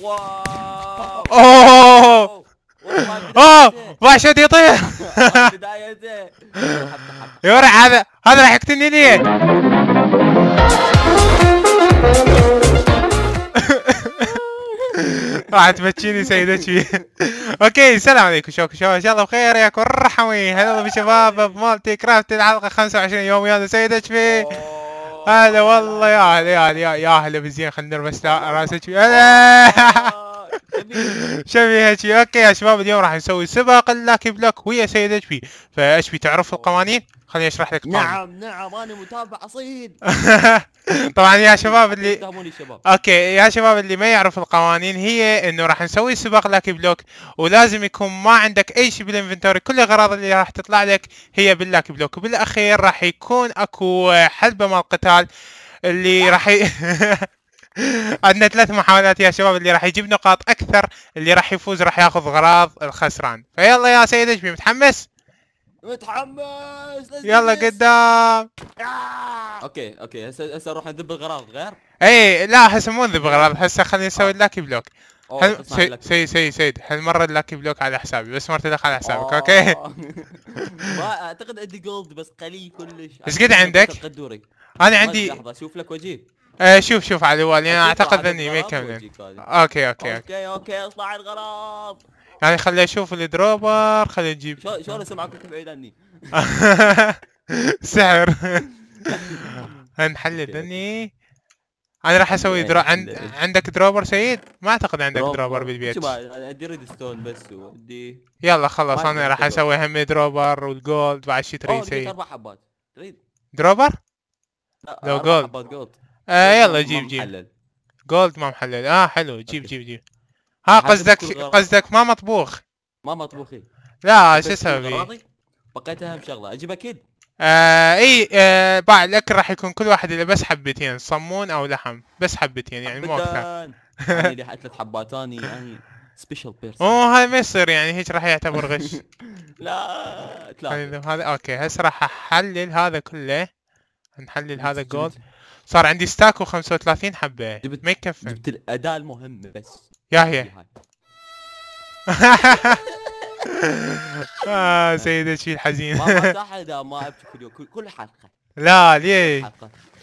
واو اوه اوه وحشد يطير بدايته يا هذا هذا راح يقتلني راح تبكيني سيدتي اوكي السلام عليكم شوكو شو ان شاء الله بخير ياكم رحمي هلا بشباب بمالتي كرافت الحلقه 25 يوم ويانا سيدتي هذا والله يا اهل يا اهل يا اهل بزين خلنا نرمس راسك شبي هيك اوكي يا شباب اليوم راح نسوي سباق اللاكي بلوك ويا سيد اشبي فاشبي تعرف القوانين؟ خليني اشرح لك نعم نعم انا متابع اصيل طبعا يا شباب اللي اوكي يا شباب اللي ما يعرف القوانين هي انه راح نسوي سباق لاكي بلوك ولازم يكون ما عندك اي شيء بالانفنتوري كل الاغراض اللي راح تطلع لك هي باللاكي بلوك وبالاخير راح يكون اكو حلبه مال قتال اللي راح ي... عندنا ثلاث محاولات يا شباب اللي راح يجيب نقاط اكثر اللي راح يفوز راح ياخذ غراض الخسران فيلا يا سيد اشبي متحمس متحمس يلا قدام اوكي اوكي هسه هسه اروح اذب الغراض غير اي لا هسه مو نذب غراض هسه خلينا نسوي اللاكي آه. بلوك سي... سيد سيد سيد سي. هالمرة اللاكي بلوك على حسابي بس مرتلك على حسابك آه. اوكي ما اعتقد عندي جولد بس قليل كلش ايش قد عندك؟ انا عندي طيب، لحظة اشوف لك واجيب ايه شوف شوف الوالي يعني انا اعتقد اني ما يكملون اوكي اوكي اوكي اوكي اطلع الغراب يعني خلي اشوف الدروبر خلي نجيب شلون اسمعك وانت بعيد عني سحر نحل الدنيا انا راح اسوي درو... عند... عندك دروبر سيد؟ ما اعتقد عندك دروبر, بالبيت شوف ادي ستون بس ودي يلا خلاص انا راح اسوي هم دروبر والجولد بعد شي تري سيد اربع حبات تريد دروبر؟ لا لو جولد حبات جولد آه يلا جيب جيب جولد ما محلل اه حلو جيب جيب جيب ها قصدك قصدك ما مطبوخ ما مطبوخ إيه. لا شو اسوي بقيت اهم شغله اجيب اكيد آه اي آه باع الاكل راح يكون كل واحد اللي بس حبتين صمون او لحم بس حبتين يعني مو اكثر يعني ثلاث حبات يعني سبيشال بيرسون اوه هذا ما يصير يعني هيك راح يعتبر غش لا ثلاثة هذا اوكي هسه راح احلل هذا كله نحلل هذا جولد صار عندي ستاك و35 حبه ما يكفي جبت الاداء المهم بس يا هي اه سيدتي الحزين ما احد ما اعرف كل يوم كل حلقه لا ليه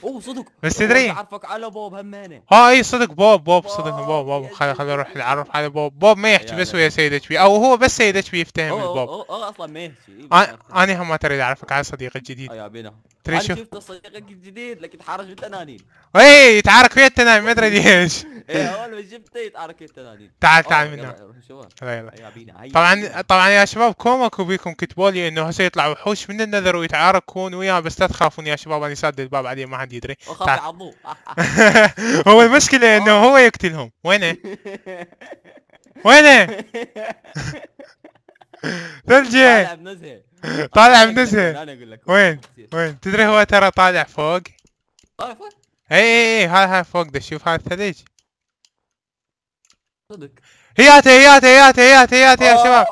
اوه صدق بس تدري اعرفك على بوب همانه ها آه، اي صدق بوب بوب صدق بوب بوب خلينا خلينا نروح نعرف على بوب بوب ما يحكي بس ويا سيد اتش بي او هو بس سيد اتش بي يفتهم البوب اصلا ما يحكي انا هم تريد اعرفك على صديقي الجديد آه، يا بينا تريشو شفت صديقك الجديد لكن في التنانين اي يتحرك في التنانين ما ادري ليش ايه اول ما جبته يتحرك في التنانين تعال تعال من يلا يلا طبعا طبعا يا شباب كومك بيكم كتبوا لي انه هسه يطلع وحوش من النذر ويتعاركون وياه بس لا تخافون يا شباب انا ساد الباب عليه ما حد يدري وخاف يعضوه هو المشكله انه هو يقتلهم وينه؟ وينه؟ ثلجي طالع من نزل انا اقول لك وين وين تدري هو ترى طالع فوق طالع فوق اي اي اي هاي هاي فوق ده شوف هاي الثلج صدق هياته هياته هياته هياته هياته يا آه. شباب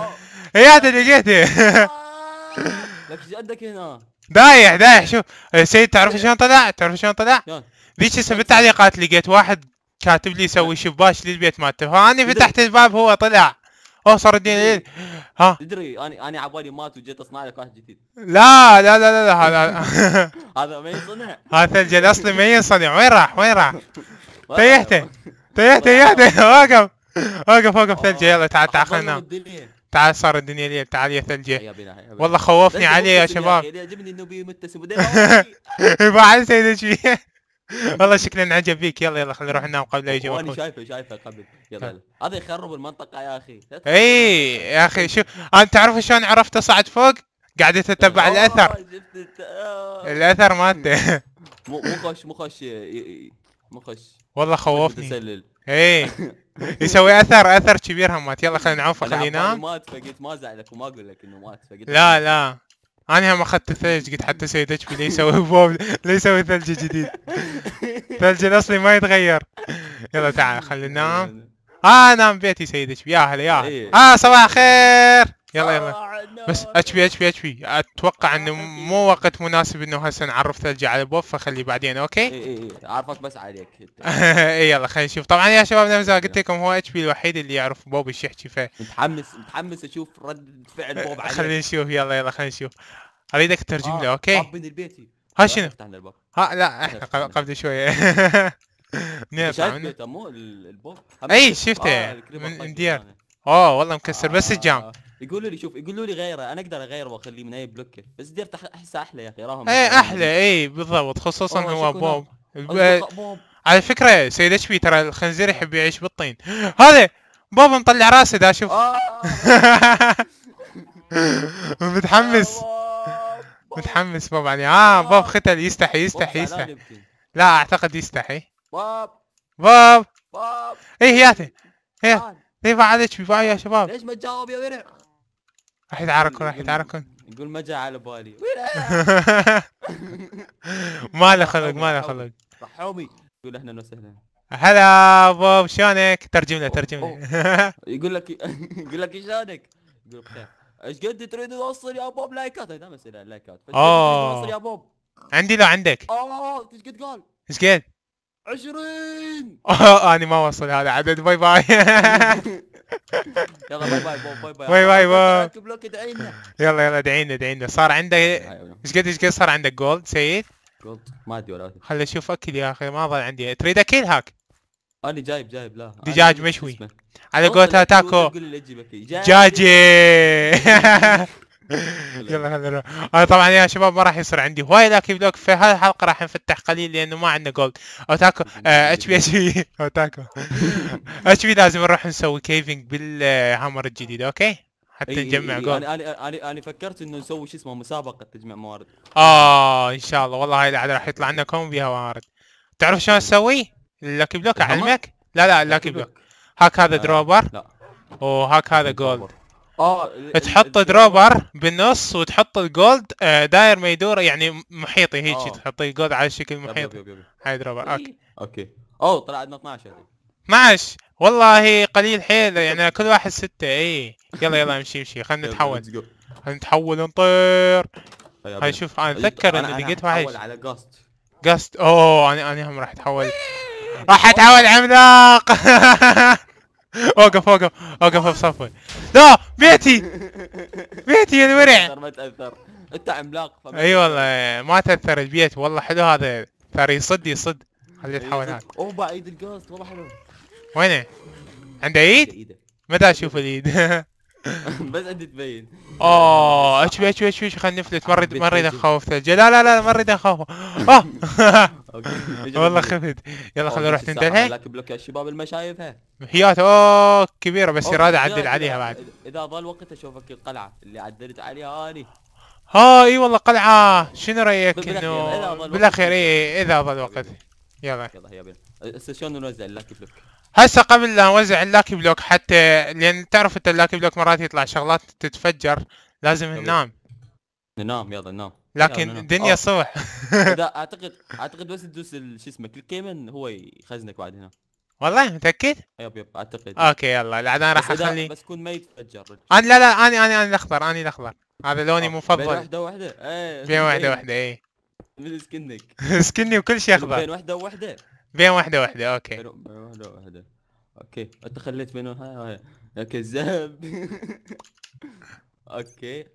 هياته لقيته آه. لك ايش هنا دايح دايح شوف سيد تعرف شلون طلع؟ تعرف شلون طلع؟ ذيك هسه بالتعليقات لقيت واحد كاتب لي يسوي شباش للبيت مالته فاني فتحت الباب هو طلع اوه صار الدين إيه. إيه. ها تدري انا انا على بالي مات وجيت اصنع لك واحد جديد لا لا لا لا هذا هذا ما ينصنع هذا ثلج الاصلي ما ينصنع وين راح وين راح طيحته طيحته يهته واقف واقف واقف ثلجه يلا تعال تعال خلينا تعال صار الدنيا ليل تعال يا ثلج والله خوفني عليه يا شباب يعجبني انه بيمتسم بعد سيدي والله شكلا انعجب فيك يلا يلا خلينا نروح ننام قبل لا يجي وانا شايفه شايفه قبل يلا يلا هذا يخرب المنطقه يا اخي اي يا اخي شو انت تعرف شلون عرفت اصعد فوق قاعد اتتبع آه، الاثر آه. الاثر مالته مو مو خوش مو خوش مو خوش والله خوفني اي يسوي اثر اثر كبير همات يلا خلينا نعوفه خلينا ننام مات فقلت ما ازعلك وما اقول لك انه مات فقلت لا لا انا هم اخذت الثلج قلت حتى سيدتشبي لا يسوي بوب لا يسوي ثلج جديد الثلج الاصلي ما يتغير يلا تعال خلينا ننام اه نام بيتي سيدتشبي يا هلا يا هلا إيه. اه صباح الخير يلا يلا بس اتش بي اتش بي اتش بي اتوقع انه آه، مو وقت مناسب انه هسه نعرف ثلجي على بوب فخليه بعدين اوكي؟ اي اي اعرفك بس عليك اي يلا خلينا نشوف طبعا يا شباب نفس ما قلت لكم هو اتش بي الوحيد اللي يعرف بوب ايش يحكي ف متحمس متحمس اشوف رد فعل بوب عليك خلينا نشوف يلا يلا خلينا نشوف اريدك تترجم له آه، اوكي؟ باب من ها شنو؟ ها لا احنا قبل شويه نعم, نعم. إيه، شفته مو البوب اي شفته من ديار اوه والله مكسر بس الجام آه. يقولوا لي شوف يقولوا لي غيره انا اقدر اغيره واخليه من اي بلوك بس ديرت احسه احلى يا اخي راهم ايه احلى اي بالضبط خصوصا هو بوب على فكره سيد اتش بي ترى الخنزير يحب يعيش بالطين هذا بوب مطلع راسه دا شوف آه. متحمس متحمس بوب يعني اه بوب ختل يستحي يستحي يستحي لا اعتقد يستحي بوب بوب بوب ايه ياتي ايه ليه آه. بعد اتش بي يا شباب ليش ما تجاوب يا ورع راح يتعاركون راح يتعاركون يقول ما جاء على بالي ما له خلق ما له خلق صحومي يقول اهلا وسهلا هلا بوب شلونك؟ ترجمنا ترجمنا يقول لك يقول لك شلونك؟ يقول بخير ايش قد تريد توصل يا بوب لايكات دائما اسال لايكات اوه توصل يا بوب عندي لو عندك اوه آه، آه، ايش قد قال؟ ايش قد؟ 20 اوه آه، انا ما وصل هذا عدد باي باي يلا باي باي باي باي باي باي يلا يلا ادعي لنا ادعي لنا صار عندك ايش قد ايش قد صار عندك جولد سيد؟ جولد ما ادري ولا خليني اشوف اكل يا اخي ما ظل عندي تريد اكل هاك؟ انا جايب جايب لا دجاج مشوي على قولتها تاكو دجاجي يلا هذا انا آه، طبعا يا شباب ما راح يصير عندي هواي لكن بلوك في هذه الحلقه راح نفتح قليل لانه ما عندنا جولد اوتاكو آه، اتش بي اتش بي اوتاكو اتش بي لازم نروح نسوي كيفنج بالهامر الجديد اوكي حتى نجمع جولد انا انا انا فكرت انه نسوي شو اسمه مسابقه تجمع موارد اه ان شاء الله والله هاي راح يطلع لنا كوم فيها موارد تعرف شلون اسوي؟ اللاكي بلوك اعلمك لا لا اللاكي بلوك هاك هذا دروبر وهاك هذا جولد اه تحط دروبر بالنص وتحط الجولد آه، داير ما يدور يعني محيطي هيك آه. تحط الجولد على شكل محيط هاي دروبر اوكي اوكي اوه طلع عندنا 12 12 والله قليل حيل يعني كل واحد ستة اي يلا يلا امشي امشي خلينا نتحول خلينا نتحول نطير طيب، هاي شوف انا اتذكر اني لقيت واحد على جاست جاست اوه انا انا هم راح اتحول راح اتحول عملاق اوقف اوقف اوقف بصفوي لا بيتي بيتي يا الورع ما تاثر انت عملاق اي والله ما تاثر البيت والله حلو هذا ترى يصد يصد خليه إيه، يتحول هناك اوه بعيد الجوست والله حلو وينه؟ عنده ايد؟ متى اشوف الايد؟ بس عندي تبين اوه اشوي اشوي اشوي خلينا نفلت ما اريد ما اريد اخوف لا لا لا ما اريد اخوفه والله خفت يلا خلينا نروح تنتهي لك بلوك الشباب المشايفها محيات اوه كبيره بس يراد اعدل عليها بعد اذا ظل وقت اشوفك القلعه اللي عدلت عليها اني ها اي والله قلعه شنو رايك انه بالاخير اي اذا ظل وقت يلا يلا يلا هسه أه، شلون نوزع اللاكي بلوك هسه قبل لا نوزع اللاكي بلوك حتى لان تعرف انت اللاكي بلوك مرات يطلع شغلات تتفجر لازم ننام ننام يلا ننام لكن الدنيا آه. صبح لا اعتقد اعتقد بس تدوس شو اسمه كليك كيمن هو يخزنك بعد هنا والله متاكد؟ يب يب اعتقد اوكي يلا لا انا راح اخلي بس كون ما يتفجر انا لا لا انا انا انا الاخضر انا الاخضر هذا لوني آه، مفضل بين واحده وحده ايه بين واحده وحده اي من سكنك سكني وكل شيء اخضر بين واحده وحده بين واحده وحده اوكي بين واحده وحده اوكي انت خليت بين اوكي زب اوكي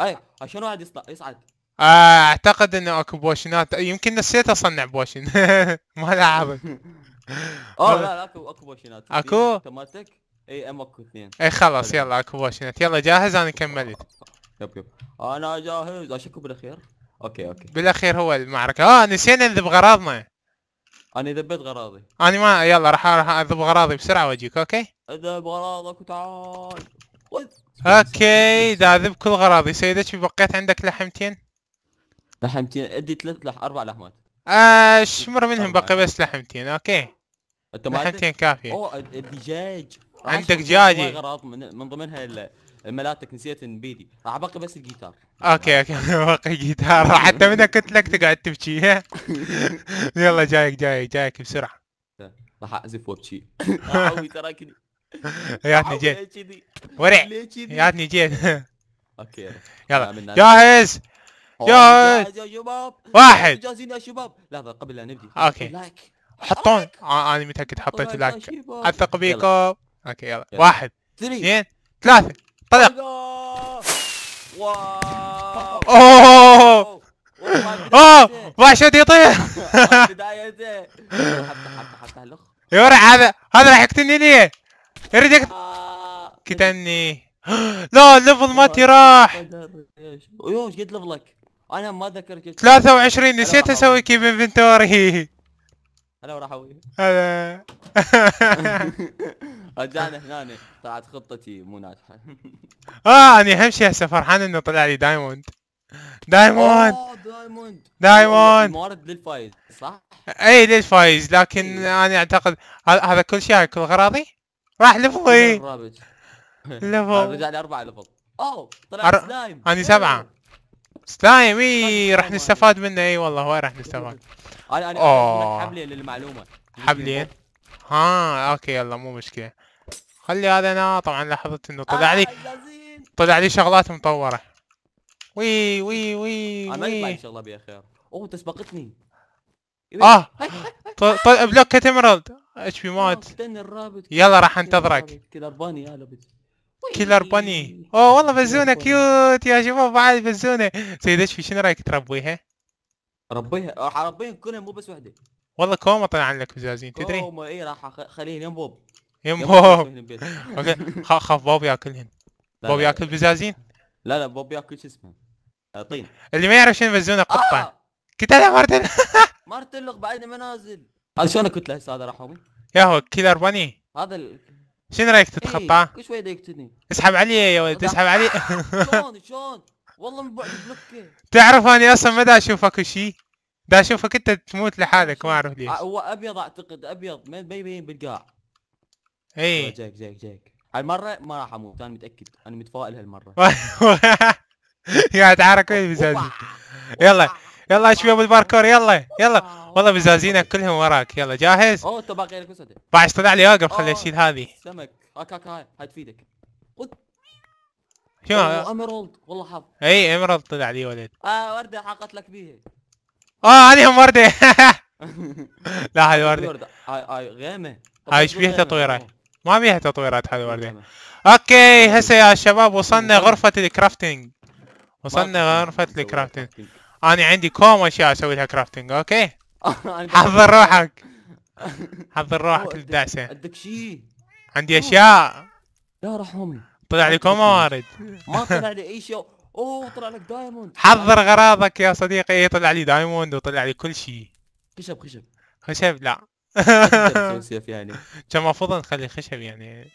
اي عشان واحد يصنع يصعد آه اعتقد انه اكو بوشنات يمكن نسيت اصنع بوشن ما لعب اوه آه. لا لا اكو اكو بوشنات اكو اوتوماتيك اي ام اكو اثنين اي خلاص يلا اكو بوشنات يلا جاهز انا كملت يب يب انا جاهز اشكو بالاخير اوكي اوكي بالاخير هو المعركه اه نسينا نذب غراضنا انا ذبيت غراضي انا ما يلا راح اذب غراضي بسرعه واجيك اوكي اذب غراضك وتعال اوكي ذب كل غراضي سيدك بقيت عندك لحمتين لحمتين ادي ثلاث لح اربع لحمات اشمر آه، منهم باقي بس لحمتين اوكي انت ما لحمتين كافيه اوه الدجاج عندك دجاجي غراض من, من ضمنها ملاتك نسيت نبيدي راح باقي بس الجيتار اوكي اوكي باقي جيتار حتى من قلت لك تقعد تبكي يلا جايك جايك جايك بسرعه راح اعزف وابكي تراكني ياتني جيت ورع ياتني جيت اوكي يلا جاهز جاهز يا شباب واحد جاهزين يا شباب لحظه قبل لا نبدي اوكي لايك حطون آه، آه، انا متاكد حطيت لايك اثق بيكم اوكي يلا واحد اثنين ثلاثه طلق oh اوه اوه وحشد يطير بدايته حتى حتى حتى هالخ يا ورع هذا هذا راح يقتلني ليه يا ريت يقطع كتني لا الليفل مالتي راح يوه ايش قد ليفلك؟ انا ما اتذكر 23 نسيت اسوي كيف انفنتوري انا وراح اوي هلا رجعنا هنا طلعت خطتي مو ناجحه اه انا اهم شيء هسه فرحان انه طلع لي دايموند دايموند دايموند دايموند موارد للفايز صح؟ اي للفايز لكن إيه. انا اعتقد هذا كل شيء هاي كل غراضي؟ راح اي لفو رجع لي اربعة لفل اوه طلع أر... سلايم انا سبعة سلايم اي طيب، إيه، راح نستفاد منه اي والله هواي راح نستفاد انا انا حبلين للمعلومة حبلين ها اوكي يلا مو مشكلة خلي هذا انا طبعا لاحظت انه طلع آه، لي طلع لي شغلات مطورة وي وي وي انا ما يطلع لي شغلة بيا خير اوه انت سبقتني اه إيه. بلوك ايمرالد اتش بي مات الرابط يلا راح انتظرك كيلر باني يا لبد كيلر باني اوه والله بزونه كيوت يا شباب بعد بزونه سيد اشفي شنو رايك تربيها؟ ربيها راح اربيها آه، كلهم مو بس وحده والله كوما طلع لك بزازين تدري؟ كوما اي راح اخليهم يم بوب يم بوب اوكي خاف بوب ياكلهن بوب ياكل بزازين؟ لا لا بوب ياكل شو اسمه آه، طين اللي ما يعرف شنو بزونه قطه قتلها آه! مارتن مارتن لق بعد منازل هذا شلون كتله هسه هذا رحمي يا هو كيلر بني هذا ال... شنو رايك إيه، تتخطاه؟ كل شوي يقتلني اسحب علي يا ولد اسحب علي شلون شلون والله من بعد بلوكه تعرف انا اصلا ما دا اشوفك شيء دا اشوفك انت تموت لحالك ما اعرف ليش هو ابيض اعتقد ابيض ما يبين بالقاع اي جاك جاك جاك هالمره ما راح اموت انا متاكد انا متفائل هالمره قاعد اتحرك وين يلا يلا اشوف ابو الباركور يلا يلا والله مزازينا كلهم وراك يلا جاهز؟ اوه انت باقي لك بس بعد طلع لي اوقف خلي اشيل هذه سمك هاك هاك هاي هاي تفيدك شنو اميرالد والله حظ اي اميرالد طلع لي ولد اه ورده حاقت لك بيها اه هذه هم ورده لا هاي ورده هاي هاي غيمه هاي ايش بيها تطويرات؟ ما بيها تطويرات هذه الوردة اوكي هسه يا شباب وصلنا غرفة الكرافتنج وصلنا غرفة الكرافتنج انا عندي كوم اشياء اسوي لها كرافتنج اوكي حضر روحك حضر روحك للدعسه عندك شيء عندي اشياء لا رحمني طلع لي موارد ما طلع لي اي شيء اوه طلع لك دايموند حضر غراضك يا صديقي ايه طلع لي دايموند وطلع لي كل شيء خشب خشب خشب لا سيف يعني كان المفروض نخلي خشب يعني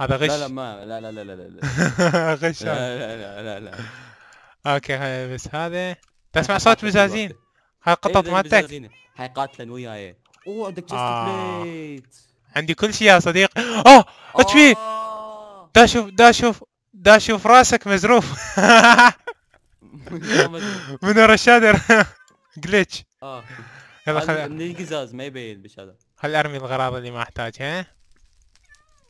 هذا غش لا لا ما لا لا لا لا لا غش لا لا لا لا اوكي بس هذا تسمع صوت بزازين هاي هالقطط مالتك حيقاتلن وياي اوه عندك جست بليت آه. عندي كل شيء يا صديق اوه ايش فيه دا شوف دا شوف دا شوف راسك مزروف من ورا الشادر جلتش آه. يلا خل من القزاز ما يبين بش هذا خل ارمي الغراض اللي ما احتاجها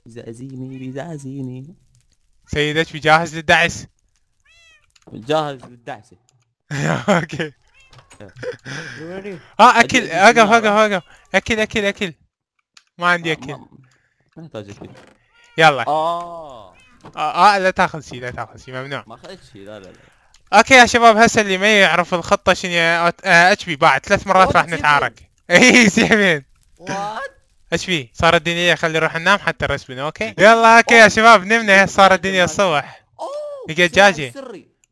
زازيني بزازيني سيدك جاهز للدعس جاهز للدعسه اوكي اه اكل اقف اقف اقف اكل اكل اكل ما عندي اكل اكل يلا اه اه, آه، لا تاخذ شيء لا تاخذ شيء ممنوع ما اخذت شيء لا لا لا اوكي يا شباب هسه اللي ما يعرف الخطه شنو آه، اتش بي بعد ثلاث مرات راح نتعارك اي سيحمين وات ايش بي صار الدنيا خلي نروح ننام حتى رسمنا اوكي؟ يلا اوكي يا شباب نمنا صار الدنيا الصبح oh، لقيت دجاجه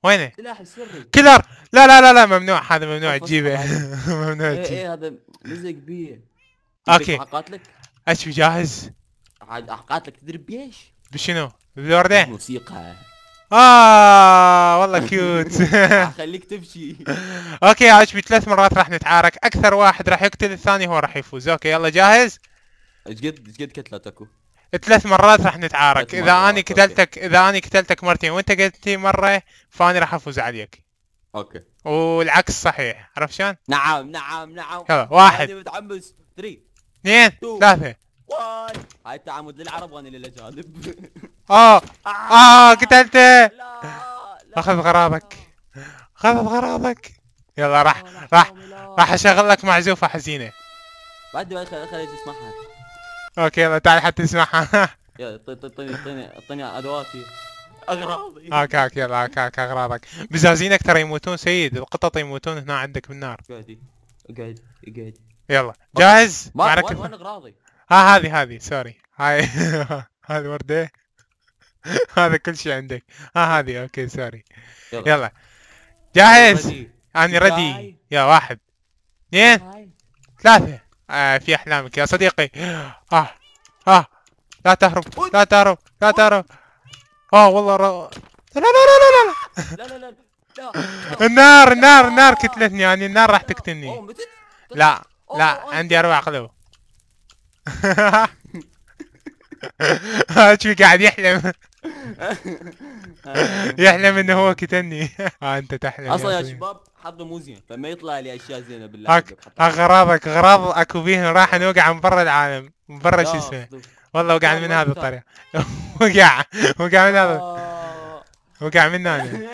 وينه؟ سلاح سري كلر لا لا لا لا ممنوع هذا ممنوع تجيبه ممنوع إيه، تجيبه اي هذا مزق بيه اوكي اقاتلك اشوي جاهز عاد اقاتلك تدري بيش بشنو؟ بلورده؟ موسيقى اه والله كيوت خليك تمشي اوكي عجبي ثلاث مرات راح نتعارك اكثر واحد راح يقتل الثاني هو راح يفوز اوكي يلا جاهز؟ ايش قد ايش قد كتلة اكو؟ ثلاث مرات راح نتعارك اذا انا قتلتك اذا انا قتلتك مرتين وانت قتلتني مره فاني راح افوز عليك اوكي والعكس صحيح عرفت شلون؟ نعم نعم نعم يلا واحد متحمس 3 اثنين ثلاثة هاي التعامد للعرب وانا للاجانب اه اه, آه، قتلته لا اخذ غرابك خذ غرابك يلا راح راح راح اشغل لك معزوفة حزينة بعد ما خليت اسمعها اوكي يلا تعال حتى نسمعها اعطيني اعطيني اعطيني ادواتي اغراضي اوكي اوكي يلا اوكي اوكي اغراضك بزازينك ترى يموتون سيد القطط يموتون هنا عندك بالنار اقعد اقعد قاعد يلا جاهز؟ معركة وين اغراضي؟ ها آه، هذه هذه سوري هاي هذه وردة هذا كل شيء عندك ها آه، هذه اوكي سوري يلا, يلا. جاهز؟ انا ردي يا واحد اثنين ثلاثة آه في أحلامك يا صديقي آه آه لا تهرب لا تهرب لا تهرب آه والله رو... لا لا لا لا لا لا النار النار النار قتلتني يعني النار راح تقتلني لا لا عندي أربع قلوب شو قاعد يحلم يحلم انه هو قتلني اه انت تحلم اصلا يا شباب حظه مو زين فما يطلع لي اشياء زينه بالله هاك اغراضك غراضك غراض اكو بيهم راح نوقع من برا العالم من برا شو اسمه والله وقع من هذا الطريق وقع وقع من هذا آه. وقع من هنا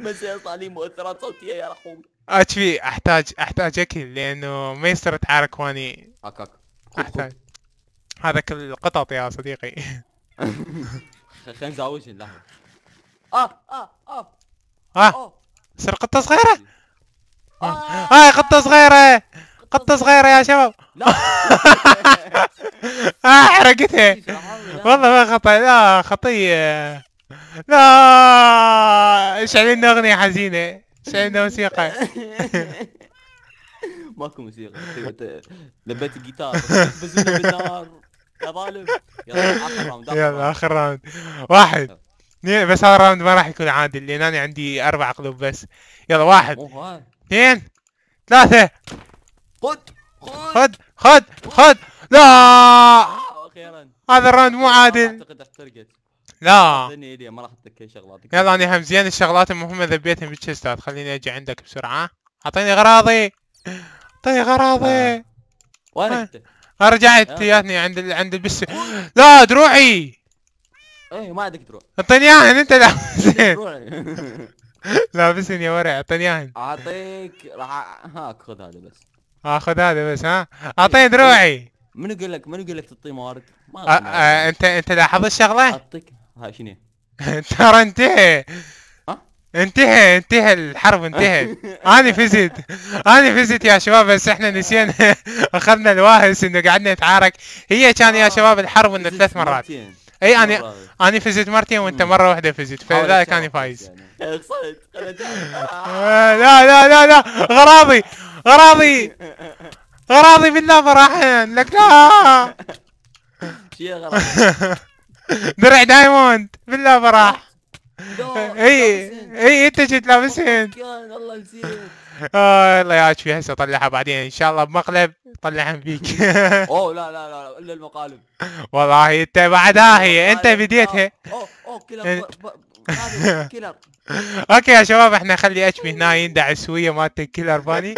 بس يطلع لي مؤثرات صوتيه يا رحوم اشفي احتاج احتاج اكل لانه ما يصير اتعارك واني احتاج هذا كل القطط يا صديقي خلينا نزوجهم لحظه اه اه اه اه, آه. سر قطه صغيره هاي آه. آه، آه، قطه صغيره قطه صغيره يا شباب آه حرقتها والله ما خطأ لا خطية لا علينا أغنية حزينة علينا موسيقى ماكو موسيقى لبيت الجيتار بالنار يا ظالم يلا اخر راوند يلا اخر راوند واحد بس هذا الراوند ما راح يكون عادل لان انا عندي اربع قلوب بس يلا واحد اثنين ثلاثة خد خد خد خد لا اخيرا آه، هذا الراوند مو عادل اعتقد احترقت لا ما راح احط شغلاتك يلا انا هم زين الشغلات المهمة ذبيتهم بالشيستات خليني اجي عندك بسرعة اعطيني اغراضي اعطيني اغراضي آه. وين آه. انت؟ رجعت جاتني عند عند البس لا دروعي ايه ما عندك دروع اعطيني اياهن انت لابسين يا ورع اعطيني اياهن اعطيك راح هاك خذ هذا بس اخذ هذا بس ها اعطيني دروعي منو قال لك منو قال لك تعطيه موارد؟ ما انت انت لاحظت الشغله؟ اعطيك ها شنو؟ ترى انتهى انتهى انتهى الحرب انتهى انا فزت انا فزت يا شباب بس احنا نسينا اخذنا الواهس انه قعدنا نتعارك هي كان يا آه، شباب الحرب انه ثلاث مرات اي انا انا فزت مرتين وانت مره واحده فزت فلذلك يعني. إيه، انا فايز آه، لا لا لا لا غراضي غراضي غراضي بالله فرحان لك لا درع دايموند بالله فرح اي اي انت جيت لابسهن والله نسيت آه الله يا شو هسه طلعها بعدين ان شاء الله بمقلب طلعها فيك اوه لا لا لا الا المقالب والله انت بعدها هي انت بديتها اوه اوه كلها كيلر اوكي يا شباب احنا خلي بي هنا يندع السويه مالت الكيلر باني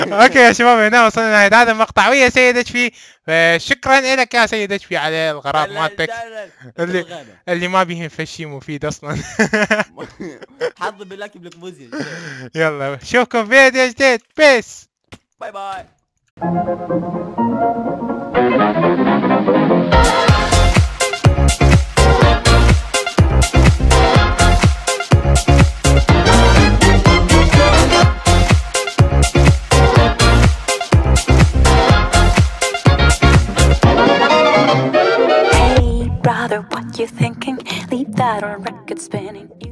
اوكي يا شباب هنا وصلنا لنهايه هذا المقطع ويا سيد بي آه، شكرا لك يا سيد اتشمي على الغراب مالتك اللي اللي ما بيهم فشي مفيد اصلا حظي بالله لك يلا اشوفكم فيديو جديد بيس باي باي you thinking? Leave that on record spinning.